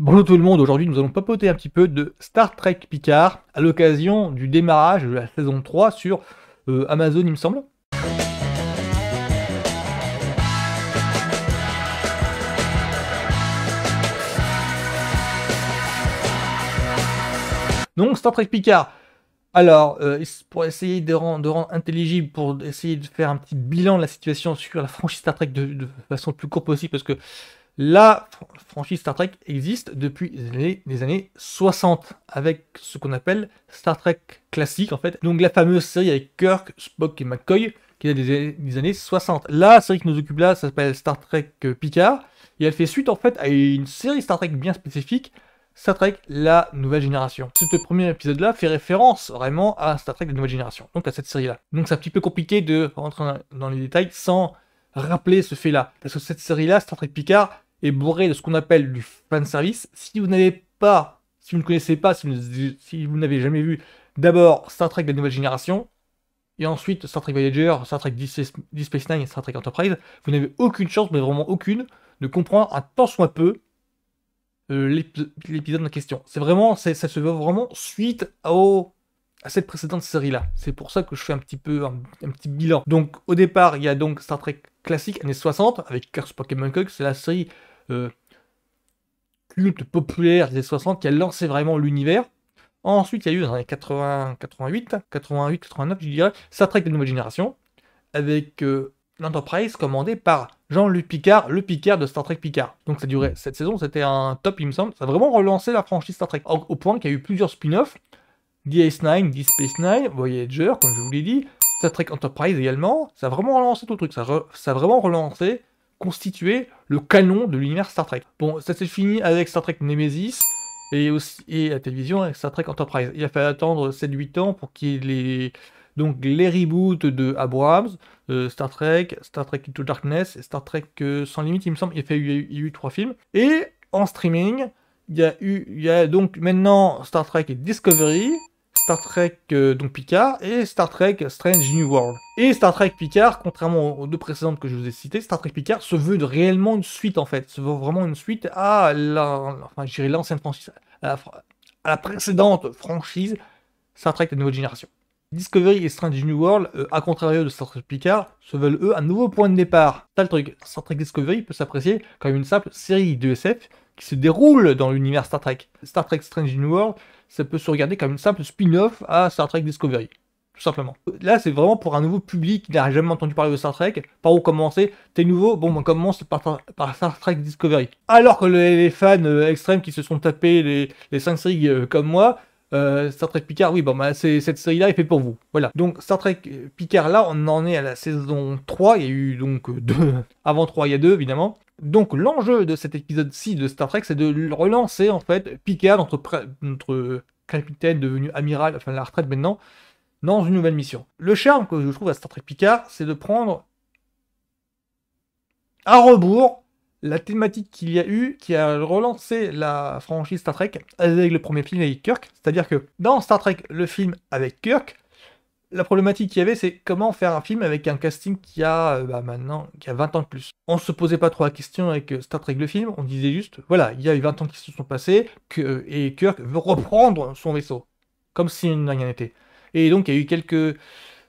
Bonjour tout le monde, aujourd'hui nous allons papoter un petit peu de Star Trek Picard à l'occasion du démarrage de la saison 3 sur euh, Amazon il me semble. Donc Star Trek Picard. Alors, euh, pour essayer de rendre, intelligible, pour essayer de faire un petit bilan de la situation sur la franchise Star Trek de, façon le plus courte possible, parce que la franchise Star Trek existe depuis les années, 60 avec ce qu'on appelle Star Trek classique en fait. Donc la fameuse série avec Kirk, Spock et McCoy qui est des, années 60. La série qui nous occupe là, s'appelle Star Trek euh, Picard et elle fait suite en fait à une série Star Trek bien spécifique, Star Trek La Nouvelle Génération. Ce premier épisode-là fait référence vraiment à Star Trek La Nouvelle Génération, donc à cette série-là. Donc c'est un petit peu compliqué de rentrer dans les détails sans rappeler ce fait-là, parce que cette série-là, Star Trek Picard, est bourré de ce qu'on appelle du fan service. Si vous n'avez pas, si vous ne connaissez pas, si vous, n'avez jamais vu d'abord Star Trek de la nouvelle génération, et ensuite Star Trek Voyager, Star Trek Deep Space Nine et Star Trek Enterprise, vous n'avez aucune chance, mais vraiment aucune, de comprendre un tant soit peu euh, l'épisode en question. C'est vraiment, ça se voit vraiment suite à cette précédente série-là. C'est pour ça que je fais un petit peu un, petit bilan. Donc au départ, il y a donc Star Trek classique années 60 avec Curse Pokémon Cook, c'est la série euh, culte populaire des 60 qui a lancé vraiment l'univers. Ensuite, il y a eu dans les 80, 88, 88, 89, je dirais, Star Trek de nouvelle génération, avec euh, l'Enterprise commandée par Jean-Luc Picard, le Picard de Star Trek Picard. Donc ça durait cette saison, c'était un top, il me semble. Ça a vraiment relancé la franchise Star Trek, au, point qu'il y a eu plusieurs spin-offs, DS9, Deep Space Nine, Voyager, comme je vous l'ai dit, Star Trek Enterprise également. Ça a vraiment relancé tout le truc, ça, ça a vraiment relancé constituer le canon de l'univers Star Trek. Bon, ça s'est fini avec Star Trek Nemesis et aussi et la télévision avec Star Trek Enterprise. Il a fallu attendre 7-8 ans pour qu'il y ait les, donc, les reboots de Abrams, euh, Star Trek, Star Trek Into Darkness et Star Trek euh, Sans Limite, il me semble. Il, y a, eu, trois films. Et en streaming, il y a eu, il y a donc maintenant Star Trek Discovery, Star Trek euh, donc Picard et Star Trek Strange New World. Et Star Trek Picard, contrairement aux deux précédentes que je vous ai citées, Star Trek Picard se veut réellement une suite en fait, se veut vraiment une suite à la, enfin, l'ancienne franchise, à la, précédente franchise Star Trek de nouvelle génération. Discovery et Strange New World, euh, à contrario de Star Trek Picard, se veulent eux un nouveau point de départ. Ça truc, Star Trek Discovery peut s'apprécier comme une simple série de SF qui se déroule dans l'univers Star Trek. Star Trek Strange New World ça peut se regarder comme une simple spin-off à Star Trek Discovery. Tout simplement. Là, c'est vraiment pour un nouveau public qui n'a jamais entendu parler de Star Trek. Par où commencer T'es nouveau Bon, on commence par, Star Trek Discovery. Alors que les, fans euh, extrêmes qui se sont tapés les, les 5 séries euh, comme moi, euh, Star Trek Picard, oui, bon, bah, cette série-là est faite pour vous. Voilà. Donc, Star Trek Picard, là, on en est à la saison 3. Il y a eu donc euh, deux. Avant 3, il y a deux, évidemment. Donc, l'enjeu de cet épisode-ci de Star Trek, c'est de relancer, en fait, Picard, notre, notre capitaine devenu amiral, enfin, la retraite maintenant, dans une nouvelle mission. Le charme que je trouve à Star Trek Picard, c'est de prendre à rebours la thématique qu'il y a eu qui a relancé la franchise Star Trek avec le premier film avec Kirk. C'est-à-dire que dans Star Trek, le film avec Kirk, la problématique qu'il y avait, c'est comment faire un film avec un casting qui a euh, bah, maintenant qui a 20 ans de plus. On ne se posait pas trop la question avec euh, Star Trek le film, on disait juste, voilà, il y a eu 20 ans qui se sont passés que, euh, et Kirk veut reprendre son vaisseau. Comme si rien n'était. Et donc il y a eu quelques...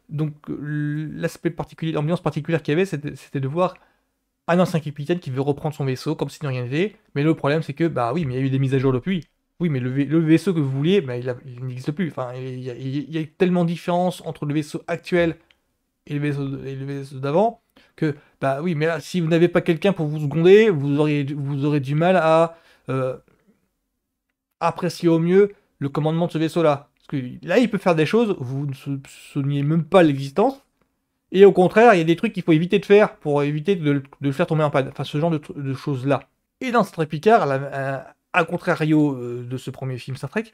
Donc l'aspect particulier, l'ambiance particulière qu'il y avait, c'était de voir un ancien capitaine qui veut reprendre son vaisseau comme si de rien n'était. Mais le problème, c'est que, bah oui, mais il y a eu des mises à jour depuis. Oui, mais le, vaisseau que vous vouliez, bah, il, n'existe plus. Enfin, il y, a, il tellement de différence entre le vaisseau actuel et le vaisseau, d'avant que, bah oui, mais là, si vous n'avez pas quelqu'un pour vous seconder, vous aurez, vous aurez du mal à apprécier au mieux le commandement de ce vaisseau-là. Parce que là, il peut faire des choses, vous ne souveniez même pas l'existence, et au contraire, il y a des trucs qu'il faut éviter de faire pour éviter de, le faire tomber en panne. Enfin, ce genre de, choses-là. Et dans Star Trek Picard, euh, à, contrario euh, de ce premier film Star Trek,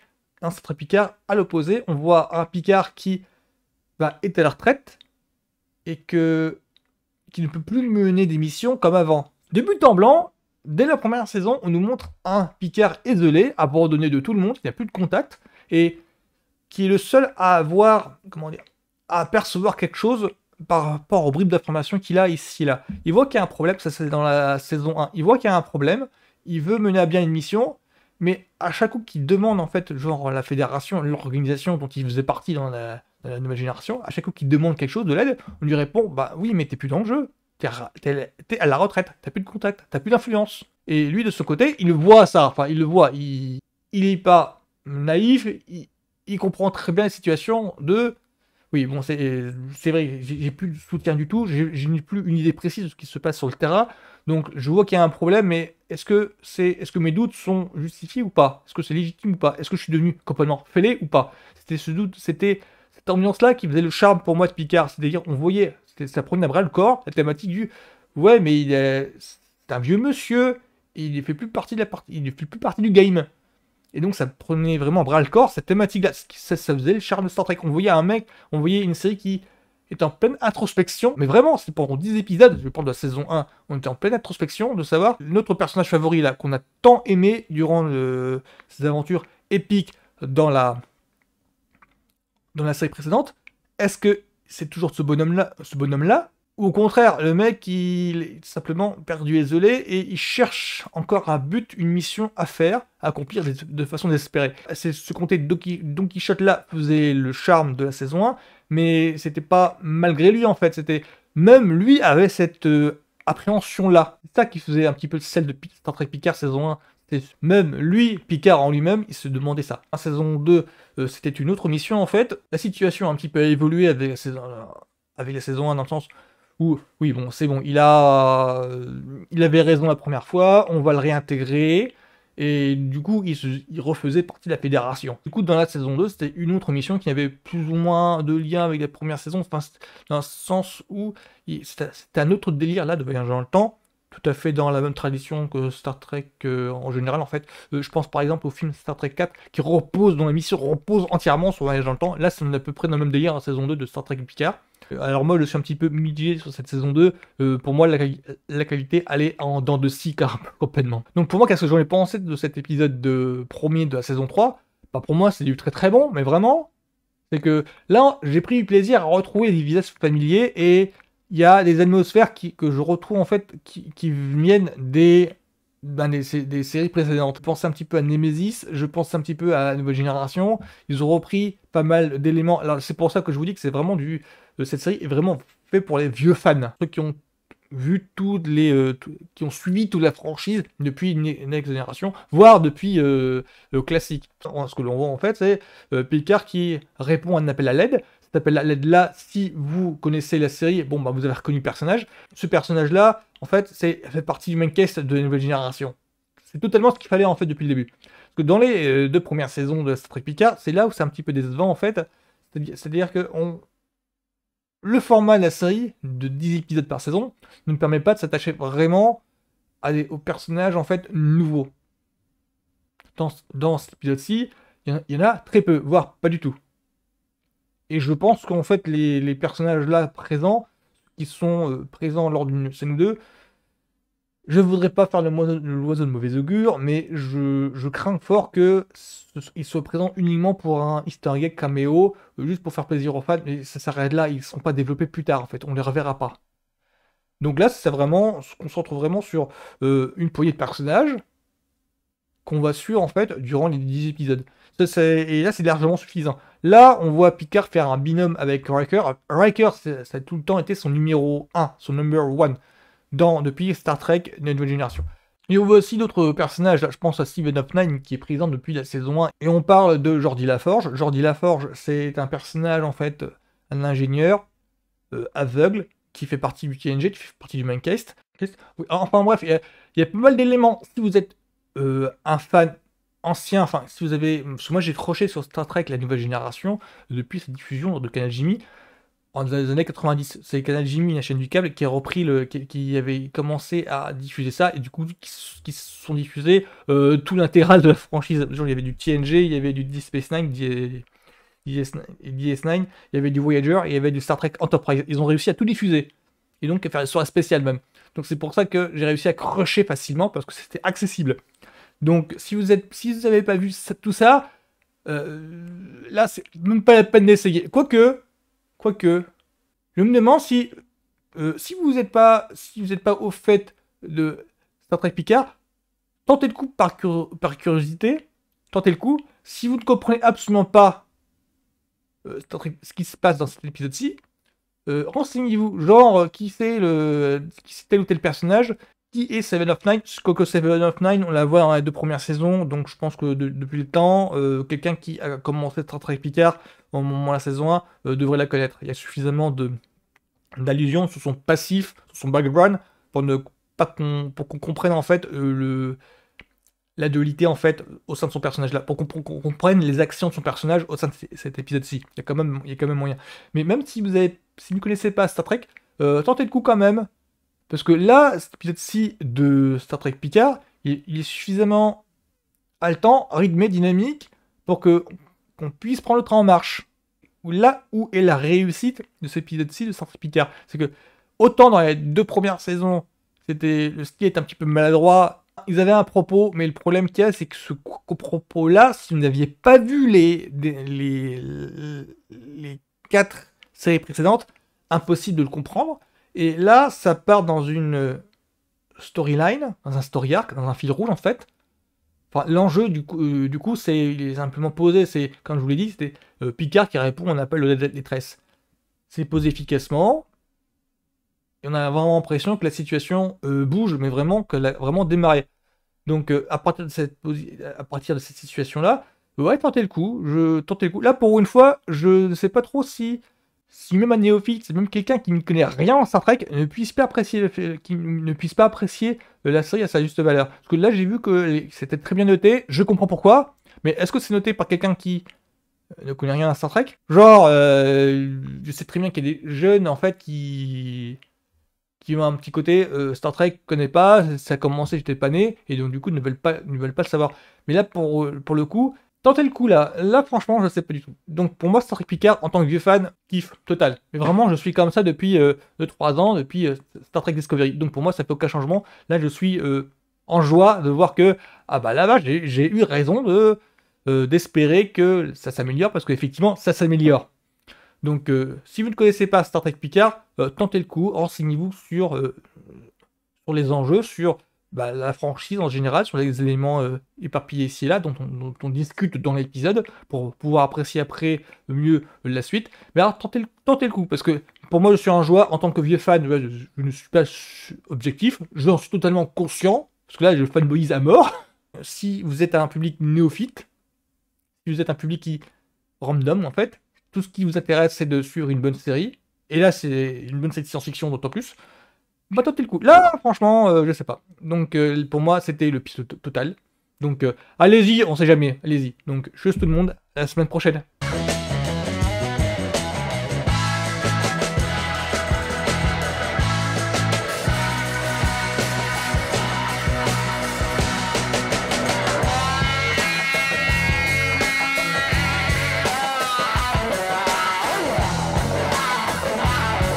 dans Star Trek Picard, à l'opposé, on voit un Picard qui va bah, est à la retraite et que, qui ne peut plus mener des missions comme avant. Début en blanc, dès la première saison, on nous montre un Picard isolé, abandonné de tout le monde, qui n'a plus de contact, et qui est le seul à avoir, comment dire, à apercevoir quelque chose par rapport aux bribes d'informations qu'il a ici là. Il voit qu'il y a un problème, ça c'est dans la saison 1. Il voit qu'il y a un problème, il veut mener à bien une mission, mais à chaque coup qu'il demande en fait, genre la fédération, l'organisation dont il faisait partie dans la, nouvelle génération, à chaque coup qu'il demande quelque chose de l'aide, on lui répond bah oui mais t'es plus dans le jeu, t'es à, la retraite, t'as plus de contact, t'as plus d'influence. Et lui de son côté, il voit ça, enfin il le voit, il il est pas naïf, il comprend très bien la situation de oui, bon, c'est vrai, j'ai plus de soutien du tout, je n'ai plus une idée précise de ce qui se passe sur le terrain. Donc je vois qu'il y a un problème, mais est-ce que, c'est, est-ce que mes doutes sont justifiés ou pas Est-ce que c'est légitime ou pas Est-ce que je suis devenu complètement fêlé ou pas C'était ce doute, c'était cette ambiance-là qui faisait le charme pour moi de Picard. C'est-à-dire, on voyait, ça prenait à bras le corps, la thématique du ouais, mais il est, c'est un vieux monsieur, il ne fait plus partie de la partie, il ne fait plus partie du game. Et donc ça prenait vraiment bras le corps cette thématique-là. Ça, ça, faisait le charme de Star Trek. On voyait un mec, on voyait une série qui est en pleine introspection. Mais vraiment, c'est pendant 10 épisodes, je parle de la saison 1, on était en pleine introspection de savoir notre personnage favori là, qu'on a tant aimé durant ces aventures épiques dans la, dans la série précédente. Est-ce que c'est toujours ce bonhomme-là, ce bonhomme-là ou au contraire, le mec, il est simplement perdu et isolé et il cherche encore un but, une mission à faire, à accomplir de façon désespérée. C'est ce comté Don Quichotte-là faisait le charme de la saison 1, mais c'était pas malgré lui en fait, c'était même lui avait cette euh, appréhension-là. C'est ça qui faisait un petit peu celle de Star Trek Picard saison 1. Même lui, Picard en lui-même, il se demandait ça. En saison 2, euh, c'était une autre mission en fait. La situation a un petit peu évolué avec saison, euh, avec la saison 1 dans le sens oui, bon, c'est bon, il, a, il avait raison la première fois, on va le réintégrer, et du coup, il, refaisait partie de la fédération. Du coup, dans la saison 2, c'était une autre mission qui avait plus ou moins de lien avec la première saison, enfin, dans le sens où c'était un autre délire là de voyage dans le temps, tout à fait dans la même tradition que Star Trek euh, en général en fait. Euh, je pense par exemple au film Star Trek 4 qui repose, dont la mission repose entièrement sur voyage dans le temps. Là, c'est à peu près dans le même délire en saison 2 de Star Trek Picard. Euh, alors moi, je suis un petit peu mitigé sur cette saison 2. Euh, pour moi, la, qualité, allait en dents de scie complètement. Donc pour moi, qu'est-ce que j'en ai pensé de cet épisode de premier de la saison 3 Pas bah, Pour moi, c'est du très très bon, mais vraiment, c'est que là, j'ai pris le plaisir à retrouver des visages familiers et il y a des atmosphères qui, que je retrouve en fait qui viennent des ben, des, séries précédentes. Je pense un petit peu à Nemesis, je pense un petit peu à la Nouvelle Génération. Ils ont repris pas mal d'éléments. Alors c'est pour ça que je vous dis que c'est vraiment du. Euh, cette série est vraiment fait pour les vieux fans, ceux qui ont vu toutes les. Euh, qui ont suivi toute la franchise depuis Next génération, voire depuis euh, le classique. Ce que l'on voit en fait, c'est Picard qui répond à un appel à l'aide, l'aide Là, si vous connaissez la série, bon, bah, vous avez reconnu le personnage. Ce personnage-là, en fait, c'est fait partie du main cast de la nouvelle génération. C'est totalement ce qu'il fallait, en fait, depuis le début. Parce que dans les euh, deux premières saisons de Star Trek Picard, c'est là où c'est un petit peu décevant, en fait. C'est-à-dire que on... le format de la série, de 10 épisodes par saison, ne permet pas de s'attacher vraiment à des... aux personnages, en fait, nouveaux. Dans, dans cet épisode-ci, il y en a très peu, voire pas du tout. Et je pense qu'en fait, les, personnages là présents, qui sont euh, présents lors d'une scène 2, je voudrais pas faire l'oiseau de mauvais augure, mais je, crains fort que qu'ils soient présents uniquement pour un easter egg caméo, juste pour faire plaisir aux fans, mais ça s'arrête là, ils ne seront pas développés plus tard en fait, on les reverra pas. Donc là, ça vraiment, on se concentre vraiment sur euh, une poignée de personnages, qu'on va suivre en fait durant les dix épisodes. Ça, et là, c'est largement suffisant. Là, on voit Picard faire un binôme avec Riker. Riker, ça a tout le temps été son numéro un, son number 1 dans, depuis Star Trek Nouvelle Génération. Et on voit aussi d'autres personnages, je pense à Steven Nine qui est présent depuis la saison 1, et on parle de Jordi Laforge. Jordi Laforge, c'est un personnage, en fait, un ingénieur euh, aveugle, qui fait partie du TNG, qui fait partie du cast. Enfin bref, il y, a pas mal d'éléments. Si vous êtes euh, un fan ancien, enfin, si vous avez. moi, j'ai croché sur Star Trek La Nouvelle Génération depuis sa diffusion de Canal Jimmy en les années 90. C'est Canal Jimmy, la chaîne du câble, qui a repris le, qui, avait commencé à diffuser ça et du coup qui, sont diffusés euh, tout l'intégral de la franchise. Genre, il y avait du TNG, il y avait du Deep Space DS, 9 il y avait du Voyager, il y avait du Star Trek Enterprise. Ils ont réussi à tout diffuser et donc à faire des soirées spéciales même. Donc c'est pour ça que j'ai réussi à crocher facilement parce que c'était accessible. Donc, si vous êtes, si vous n'avez pas vu tout ça, euh, là, c'est même pas la peine d'essayer. Quoique, quoique, je me demande si, euh, si vous n'êtes pas, si vous pas au fait de Star Trek Picard, tentez le coup par, par curiosité, tentez le coup. Si vous ne comprenez absolument pas euh, ce qui se passe dans cet épisode-ci, renseignez-vous. Genre, qui qui c'est tel ou tel personnage, qui est Seven of Nine, Coco Seven of Nine, on la voit dans les deux premières saisons, donc je pense que depuis le temps, euh, quelqu'un qui a commencé Star Trek Picard au moment de la saison 1 euh, devrait la connaître. Il y a suffisamment d'allusions sur son passif, sur son background, pour ne pas qu'on comprenne en fait euh, le la dualité en fait au sein de son personnage là, pour qu'on comprenne les actions de son personnage au sein de cet épisode-ci. Il y a quand même, il y a quand même moyen. Mais même si vous avez, si vous ne connaissez pas Star Trek, tentez le coup quand même. Parce que là, cet épisode-ci de Star Trek Picard, il, est suffisamment haletant, rythmé, dynamique, pour que qu'on puisse prendre le train en marche. Là où est la réussite de cet épisode-ci de Star Trek Picard. C'est que, autant dans les deux premières saisons, c'était le style est un petit peu maladroit, ils avaient un propos, mais le problème qu'il y a, c'est que ce propos-là, si vous n'aviez pas vu les, les, les, quatre séries précédentes, impossible de le comprendre. Et là, ça part dans une storyline, dans un story arc, dans un fil rouge en fait. Enfin, l'enjeu du coup, euh, du coup, c'est simplement posé. C'est comme je vous l'ai dit, c'était euh, Picard qui répond. On appelle le détresse. C'est posé efficacement. Et on a vraiment l'impression que la situation euh, bouge, mais vraiment qu'elle vraiment démarré. Donc à partir de cette à partir de cette situation là, ouais, tentez le coup. Je tentez le coup. Là pour une fois, je ne sais pas trop si si même un néophyte, même quelqu'un qui ne connaît rien à Star Trek, ne puisse pas apprécier, qui ne puisse pas apprécier euh, la série à sa juste valeur. Parce que là, j'ai vu que c'était très bien noté, je comprends pourquoi, mais est-ce que c'est noté par quelqu'un qui euh, ne connaît rien à Star Trek Genre, euh, je sais très bien qu'il y a des jeunes, en fait, qui qui ont un petit côté Star Trek ne connaît pas, ça a commencé, j'étais pas né, et donc du coup ne veulent pas, ne veulent pas le savoir. Mais là pour, pour le coup, Tentez le coup là, là franchement je sais pas du tout. Donc pour moi Star Trek Picard en tant que vieux fan, kiff total. Mais vraiment je suis comme ça depuis 2-3 euh, ans, depuis euh, Star Trek Discovery. Donc pour moi ça fait aucun changement. Là je suis euh, en joie de voir que, ah bah là-bas j'ai eu raison de d'espérer que ça s'améliore parce qu'effectivement ça s'améliore. Donc si vous ne connaissez pas Star Trek Picard, tentez le coup, renseignez-vous sur, sur les enjeux, sur bah, la franchise en général, sur les éléments euh, éparpillés ici et là, dont on, discute dans l'épisode, pour pouvoir apprécier après euh, mieux euh, la suite. Mais alors, tentez le, le coup, parce que pour moi, je suis un joueur, en tant que vieux fan, je, ne suis pas objectif, j'en suis totalement conscient, parce que là, je fanboyise à mort. si vous êtes un public néophyte, si vous êtes un public qui random, en fait, tout ce qui vous intéresse, c'est de suivre une bonne série, et là, c'est une bonne série de science-fiction, d'autant plus bah le coup. Là, franchement, euh, je sais pas. Donc, euh, pour moi, c'était le piste total. Donc, euh, allez-y, on sait jamais. Allez-y. Donc, je tout le monde. la semaine prochaine.